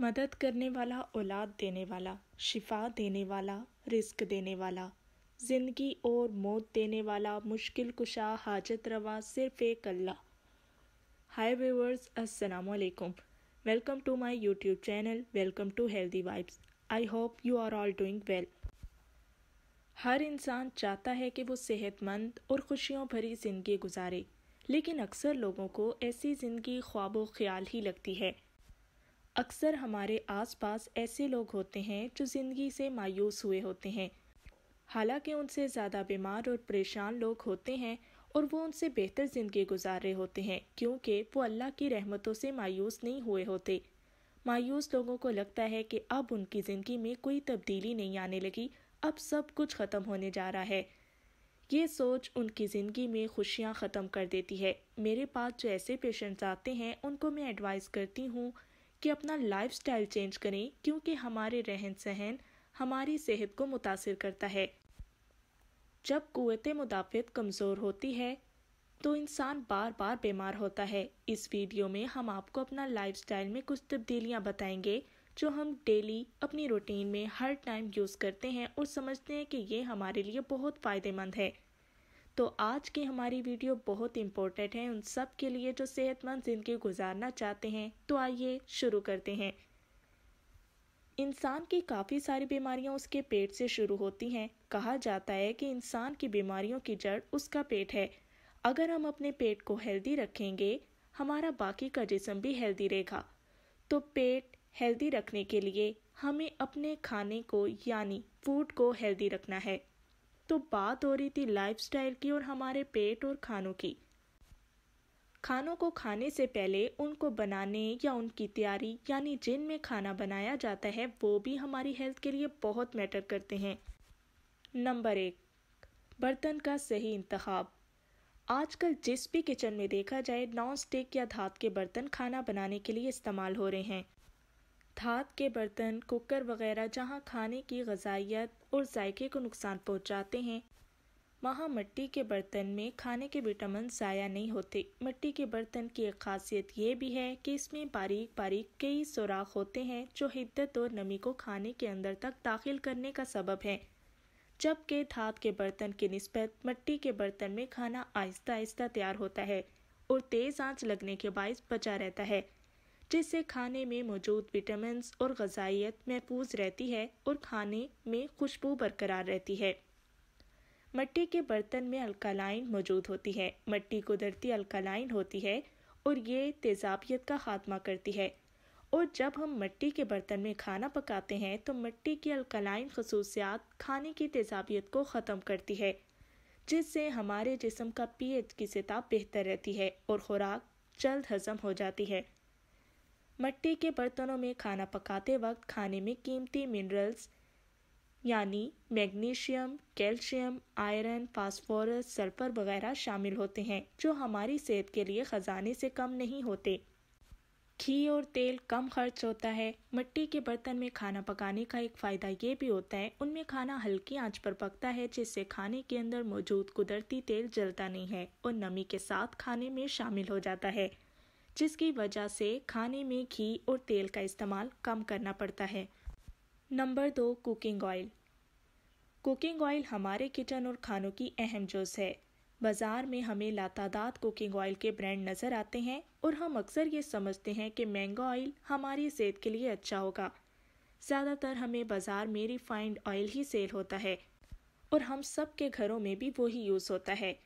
मदद करने वाला औलाद देने वाला शिफा देने वाला रिस्क देने वाला ज़िंदगी और मौत देने वाला मुश्किल कुशा हाजत रवा सिर्फ एक अल्लाह हाय व्यूवर्स अस्सलाम वालेकुम welcome to my YouTube channel welcome to healthy vibes I hope you are all doing well हर इंसान चाहता है कि वो सेहतमंद और खुशियों भरी ज़िंदगी गुजारे लेकिन अक्सर लोगों को ऐसी ज़िंदगी ख्वाब ख्याल ही लगती है अक्सर हमारे आसपास ऐसे लोग होते हैं जो ज़िंदगी से मायूस हुए होते हैं हालांकि उनसे ज़्यादा बीमार और परेशान लोग होते हैं और वो उनसे बेहतर ज़िंदगी गुजार रहे होते हैं क्योंकि वो अल्लाह की रहमतों से मायूस नहीं हुए होते मायूस लोगों को लगता है कि अब उनकी ज़िंदगी में कोई तब्दीली नहीं आने लगी अब सब कुछ ख़त्म होने जा रहा है ये सोच उनकी ज़िंदगी में खुशियाँ ख़त्म कर देती है मेरे पास जो ऐसे पेशेंट्स आते हैं उनको मैं एडवाइस करती हूँ कि अपना लाइफ चेंज करें क्योंकि हमारे रहन सहन हमारी सेहत को मुतासर करता है जब कुत मुदाफ़त कमज़ोर होती है तो इंसान बार बार बीमार होता है इस वीडियो में हम आपको अपना लाइफस्टाइल में कुछ तब्दीलियाँ बताएंगे जो हम डेली अपनी रूटीन में हर टाइम यूज़ करते हैं और समझते हैं कि ये हमारे लिए बहुत फ़ायदेमंद है तो आज की हमारी वीडियो बहुत इम्पोर्टेंट है उन सब के लिए जो सेहतमंद ज़िंदगी गुजारना चाहते हैं तो आइए शुरू करते हैं इंसान की काफ़ी सारी बीमारियां उसके पेट से शुरू होती हैं कहा जाता है कि इंसान की बीमारियों की जड़ उसका पेट है अगर हम अपने पेट को हेल्दी रखेंगे हमारा बाकी का जिसम भी हेल्दी रहेगा तो पेट हेल्दी रखने के लिए हमें अपने खाने को यानी फूड को हेल्दी रखना है तो बात हो रही थी लाइफस्टाइल की और हमारे पेट और खानों की खानों को खाने से पहले उनको बनाने या उनकी तैयारी यानी जिन में खाना बनाया जाता है वो भी हमारी हेल्थ के लिए बहुत मैटर करते हैं नंबर एक बर्तन का सही इंतखब आजकल जिस भी किचन में देखा जाए नॉन स्टिक या धात के बर्तन खाना बनाने के लिए इस्तेमाल हो रहे हैं धात के बर्तन कुकर वगैरह जहाँ खाने की गजाइत और जायके को नुकसान पहुँचाते हैं वहाँ मिट्टी के बर्तन में खाने के विटामिन ज़ाया नहीं होते मिट्टी के बर्तन की एक खासियत ये भी है कि इसमें बारीक बारीक कई सुराख होते हैं जो हिद्दत और नमी को खाने के अंदर तक दाखिल करने का सबब है जबकि धात के बर्तन की नस्बत मिट्टी के बर्तन में खाना आहिस्ता आहिस्ता तैयार होता है और तेज़ आँच लगने के बायस बचा रहता है जिससे खाने में मौजूद विटामिन और गजाइत महफूज रहती है और खाने में खुशबू बरकरार रहती है मट्टी के बर्तन में अल्कालाइन मौजूद होती है मट्टी कुदरती अल्कालाइन होती है और ये तेजाबियत का खात्मा करती है और जब हम मट्टी के बर्तन में खाना पकाते हैं तो मट्टी की अल्कालाइन खसूसियात खाने की तेजाबियत को ख़त्म करती है जिससे हमारे जिसम का पीएच की सतह बेहतर रहती है और ख़ुराक जल्द हजम हो जाती है मट्टी के बर्तनों में खाना पकाते वक्त खाने में कीमती मिनरल्स यानी magnesium calcium iron phosphorus sulphur वगैरह शामिल होते हैं जो हमारी सेहत के लिए खजाने से कम नहीं होते घी और तेल कम खर्च होता है मिट्टी के बर्तन में खाना पकाने का एक फ़ायदा ये भी होता है उनमें खाना हल्की आंच पर पकता है जिससे खाने के अंदर मौजूद कुदरती तेल जलता नहीं है और नमी के साथ खाने में शामिल हो जाता है जिसकी वजह से खाने में घी और तेल का इस्तेमाल कम करना पड़ता है नंबर दो कुकिंग ऑयल कुकिंग ऑयल हमारे किचन और खानों की अहम जोस है बाज़ार में हमें लातादात कुकिंग ऑयल के ब्रांड नज़र आते हैं और हम अक्सर ये समझते हैं कि महंगा ऑयल हमारी सेहत के लिए अच्छा होगा ज़्यादातर हमें बाज़ार में रिफाइंड ऑयल ही सेल होता है और हम सब के घरों में भी वही यूज़ होता है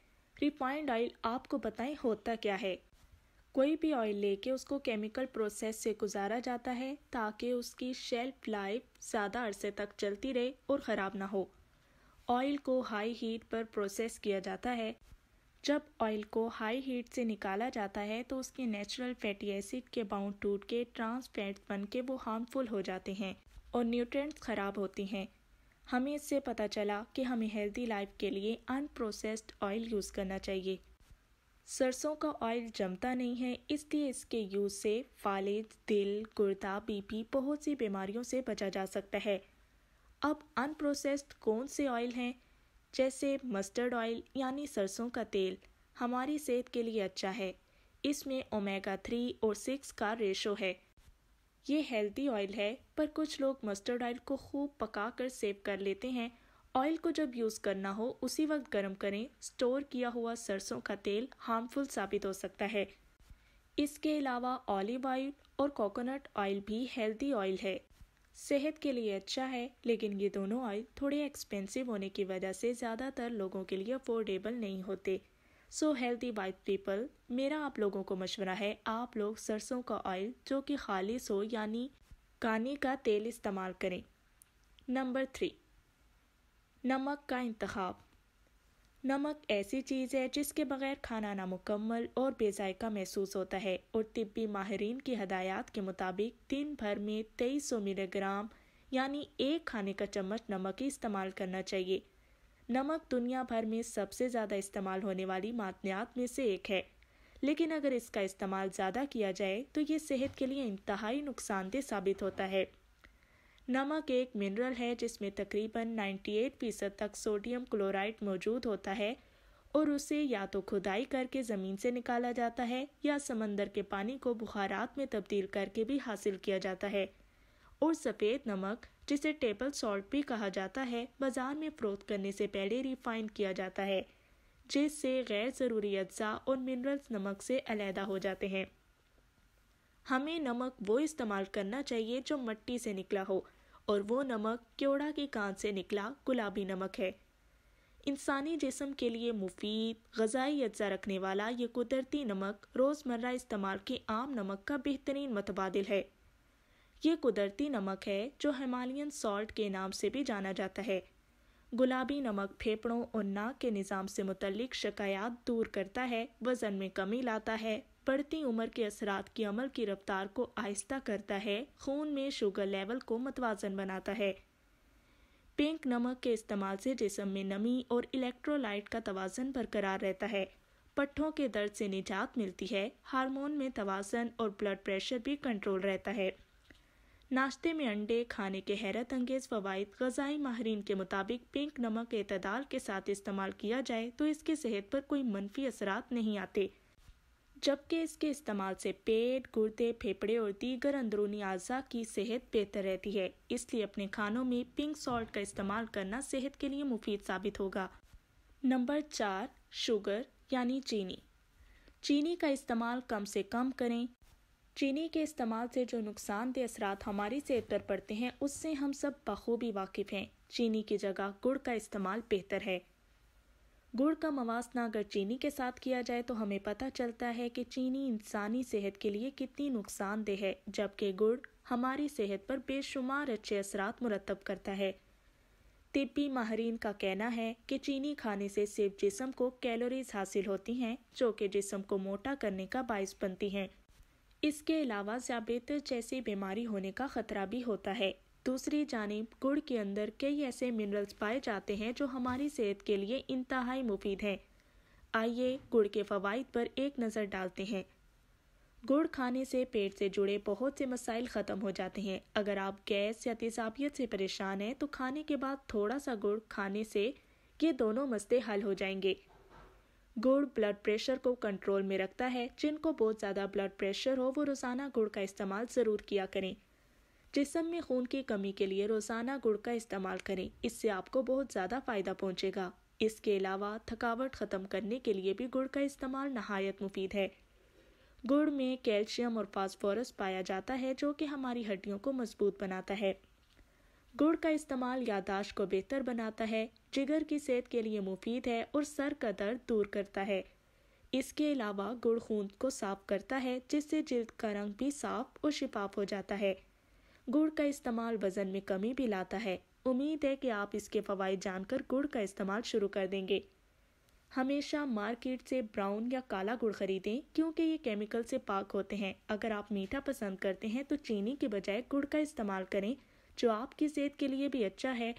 रिफाइंड ऑयल आपको बताएं होता क्या है कोई भी ऑयल लेके उसको केमिकल प्रोसेस से गुजारा जाता है ताकि उसकी शेल्फ लाइफ ज़्यादा अरसे तक चलती रहे और ख़राब ना हो ऑयल को हाई हीट पर प्रोसेस किया जाता है जब ऑयल को हाई हीट से निकाला जाता है तो उसके नेचुरल फैटी एसिड के बाउंड टूट के ट्रांस फैट्स बन के वो हार्मफुल हो जाते हैं और न्यूट्रिएंट्स ख़राब होती हैं हमें इससे पता चला कि हमें हेल्दी लाइफ के लिए अनप्रोसेस्ड ऑयल यूज़ करना चाहिए सरसों का ऑयल जमता नहीं है इसलिए इसके यूज से फालिद दिल गुर्दा बीपी बहुत सी बीमारियों से बचा जा सकता है अब अनप्रोसेस्ड कौन से ऑयल हैं जैसे मस्टर्ड ऑयल यानी सरसों का तेल हमारी सेहत के लिए अच्छा है इसमें ओमेगा थ्री और सिक्स का रेशो है ये हेल्दी ऑयल है पर कुछ लोग मस्टर्ड ऑयल को खूब पका कर सेव कर लेते हैं ऑयल को जब यूज़ करना हो उसी वक्त गर्म करें स्टोर किया हुआ सरसों का तेल हार्मफुल साबित हो सकता है इसके अलावा ऑलिव ऑयल और कोकोनट ऑयल भी हेल्दी ऑयल है सेहत के लिए अच्छा है लेकिन ये दोनों ऑयल थोड़े एक्सपेंसिव होने की वजह से ज़्यादातर लोगों के लिए अफोर्डेबल नहीं होते सो हेल्दी वाइट पीपल मेरा आप लोगों को मशवरा है आप लोग सरसों का ऑयल जो कि खालिश हो यानी कानी का तेल इस्तेमाल करें नंबर थ्री नमक का इंतखब नमक ऐसी चीज़ है जिसके बगैर खाना नामुकम्मल और बेजायका महसूस होता है और तिब्बी माहरीन की हदायत के मुताबिक दिन भर में तेईस सौ मिलीग्राम यानी एक खाने का चम्मच नमक ही इस्तेमाल करना चाहिए नमक दुनिया भर में सबसे ज़्यादा इस्तेमाल होने वाली मादनियात में से एक है लेकिन अगर इसका इस्तेमाल ज़्यादा किया जाए तो ये सेहत के लिए इंतहाई नुकसानदेह साबित होता है नमक एक मिनरल है जिसमें तकरीबन 98 फीसद तक सोडियम क्लोराइड मौजूद होता है और उसे या तो खुदाई करके ज़मीन से निकाला जाता है या समंदर के पानी को बुखारात में तब्दील करके भी हासिल किया जाता है और सफ़ेद नमक जिसे टेबल सॉल्ट भी कहा जाता है बाज़ार में फ़रोख्त करने से पहले रिफाइन किया जाता है जिससे गैर ज़रूरी अज्जा और मिनरल्स नमक से अलहदा हो जाते हैं हमें नमक वो इस्तेमाल करना चाहिए जो मिट्टी से निकला हो और वो नमक क्योड़ा के कान से निकला गुलाबी नमक है इंसानी जिसम के लिए मुफीद गजाई अज्जा रखने वाला ये कुदरती नमक रोज़मर्रा इस्तेमाल के आम नमक का बेहतरीन मतबादल है ये कुदरती नमक है जो हिमालयन सॉल्ट के नाम से भी जाना जाता है गुलाबी नमक फेफड़ों और नाक के निज़ाम से मुतलिक शिकायत दूर करता है वज़न में कमी लाता है बढ़ती उम्र के असरात के अमल की रफ्तार को आहिस्ता करता है खून में शुगर लेवल को मतवाजन बनाता है पिंक नमक के इस्तेमाल से जिसम में नमी और इलेक्ट्रोलाइट का तोज़न बरकरार रहता है पट्ठों के दर्द से निजात मिलती है हार्मोन में तोज़न और ब्लड प्रेशर भी कंट्रोल रहता है नाश्ते में अंडे खाने के हैरत अंगेज फवाद गजाई माहरीन के मुताबिक पिंक नमक के के साथ इस्तेमाल किया जाए तो इसके सेहत पर कोई मनफी असरात नहीं आते जबकि इसके इस्तेमाल से पेट गुर्दे फेफड़े और दीगर अंदरूनी अज़ा की सेहत बेहतर रहती है इसलिए अपने खानों में पिंक सॉल्ट का इस्तेमाल करना सेहत के लिए मुफीद साबित होगा नंबर चार शुगर यानी चीनी चीनी का इस्तेमाल कम से कम करें चीनी के इस्तेमाल से जो नुकसानदेह असरात हमारी सेहत पर पड़ते हैं उससे हम सब बखूबी वाकिफ़ हैं चीनी की जगह गुड़ का इस्तेमाल बेहतर है गुड़ का मवासना अगर चीनी के साथ किया जाए तो हमें पता चलता है कि चीनी इंसानी सेहत के लिए कितनी नुकसानदेह है जबकि गुड़ हमारी सेहत पर बेशुमार अच्छे असरात मुरतब करता है तिब्बी माहरीन का कहना है कि चीनी खाने से सिर्फ जिसम को कैलोरीज हासिल होती हैं जो कि जिसम को मोटा करने का बायस बनती हैं इसके अलावा ज़्यादातर जैसी बीमारी होने का ख़तरा भी होता है दूसरी जानब गुड़ के अंदर कई ऐसे मिनरल्स पाए जाते हैं जो हमारी सेहत के लिए इंतहाई मुफीद हैं आइए गुड़ के फ़वाद पर एक नज़र डालते हैं गुड़ खाने से पेट से जुड़े बहुत से मसाइल ख़त्म हो जाते हैं अगर आप गैस या तेजाबियत से परेशान हैं तो खाने के बाद थोड़ा सा गुड़ खाने से ये दोनों मसले हल हो जाएंगे गुड़ ब्लड प्रेशर को कंट्रोल में रखता है जिनको बहुत ज़्यादा ब्लड प्रेशर हो वो रोज़ाना गुड़ का इस्तेमाल ज़रूर किया करें जिसम में खून की कमी के लिए रोजाना गुड़ का इस्तेमाल करें इससे आपको बहुत ज़्यादा फायदा पहुंचेगा इसके अलावा थकावट ख़त्म करने के लिए भी गुड़ का इस्तेमाल नहायत मुफीद है गुड़ में कैल्शियम और फास्फोरस पाया जाता है जो कि हमारी हड्डियों को मजबूत बनाता है गुड़ का इस्तेमाल यादाश्त को बेहतर बनाता है जिगर की सेहत के लिए मुफीद है और सर का दर्द दूर करता है इसके अलावा गुड़ खून को साफ करता है जिससे जिल्द का रंग भी साफ और शिफाफ हो जाता है गुड़ का इस्तेमाल वजन में कमी भी लाता है उम्मीद है कि आप इसके फवायद जानकर गुड़ का इस्तेमाल शुरू कर देंगे हमेशा मार्केट से ब्राउन या काला गुड़ खरीदें क्योंकि ये केमिकल से पाक होते हैं अगर आप मीठा पसंद करते हैं तो चीनी के बजाय गुड़ का इस्तेमाल करें जो आपकी सेहत के लिए भी अच्छा है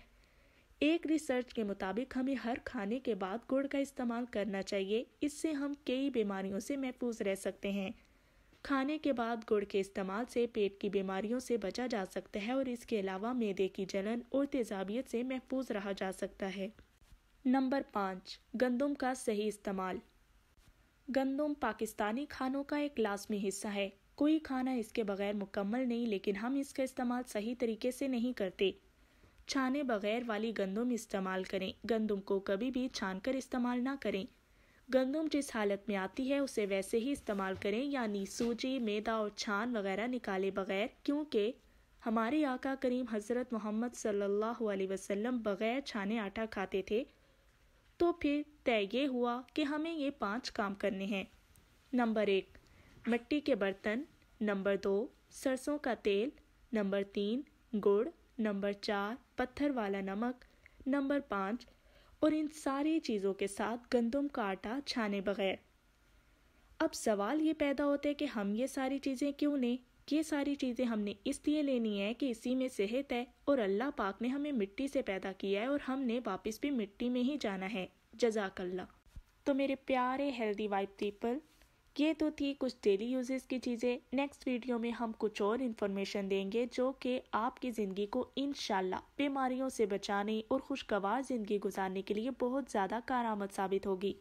एक रिसर्च के मुताबिक हमें हर खाने के बाद गुड़ का इस्तेमाल करना चाहिए इससे हम कई बीमारियों से महफूज रह सकते हैं खाने के बाद गुड़ के इस्तेमाल से पेट की बीमारियों से बचा जा सकता है और इसके अलावा मैदे की जलन और तेजाबियत से महफूज रहा जा सकता है नंबर पाँच गंदम का सही इस्तेमाल गंदम पाकिस्तानी खानों का एक लाजमी हिस्सा है कोई खाना इसके बगैर मुकम्मल नहीं लेकिन हम इसका इस्तेमाल सही तरीके से नहीं करते छाने बगैर वाली गंदम इस्तेमाल करें गंदम को कभी भी छान कर इस्तेमाल ना करें गंदम जिस हालत में आती है उसे वैसे ही इस्तेमाल करें यानी सूजी मैदा और छान वगैरह निकाले बगैर क्योंकि हमारे आका करीम हज़रत मोहम्मद सल्लल्लाहु अलैहि वसल्लम बग़ैर छाने आटा खाते थे तो फिर तय ये हुआ कि हमें ये पांच काम करने हैं नंबर एक मिट्टी के बर्तन नंबर दो सरसों का तेल नंबर तीन गुड़ नंबर चार पत्थर वाला नमक नंबर पाँच और इन सारी चीज़ों के साथ गंदम का आटा छाने बगैर अब सवाल ये पैदा होता है कि हम ये सारी चीज़ें क्यों लें ये सारी चीज़ें हमने इसलिए लेनी है कि इसी में सेहत है और अल्लाह पाक ने हमें मिट्टी से पैदा किया है और हमने वापस भी मिट्टी में ही जाना है जजाकल्ला तो मेरे प्यारे हेल्दी वाइफ पीपल ये तो थी कुछ डेली यूजेस की चीज़ें नेक्स्ट वीडियो में हम कुछ और इन्फॉर्मेशन देंगे जो कि आपकी ज़िंदगी को इन बीमारियों से बचाने और खुशगवार ज़िंदगी गुजारने के लिए बहुत ज़्यादा कारामद साबित होगी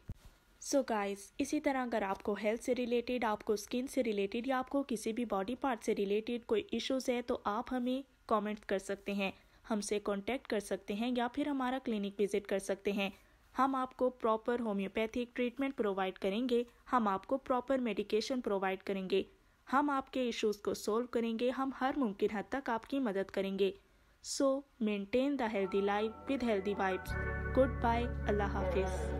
सो so गाइस इसी तरह अगर आपको हेल्थ से रिलेटेड आपको स्किन से रिलेटेड या आपको किसी भी बॉडी पार्ट से रिलेटेड कोई इश्यूज़ है तो आप हमें कमेंट कर सकते हैं हमसे कांटेक्ट कर सकते हैं या फिर हमारा क्लिनिक विजिट कर सकते हैं हम आपको प्रॉपर होम्योपैथिक ट्रीटमेंट प्रोवाइड करेंगे हम आपको प्रॉपर मेडिकेशन प्रोवाइड करेंगे हम आपके इश्यूज को सोल्व करेंगे हम हर मुमकिन हद तक आपकी मदद करेंगे so maintain the healthy life with healthy vibes goodbye अल्लाह हाफिज़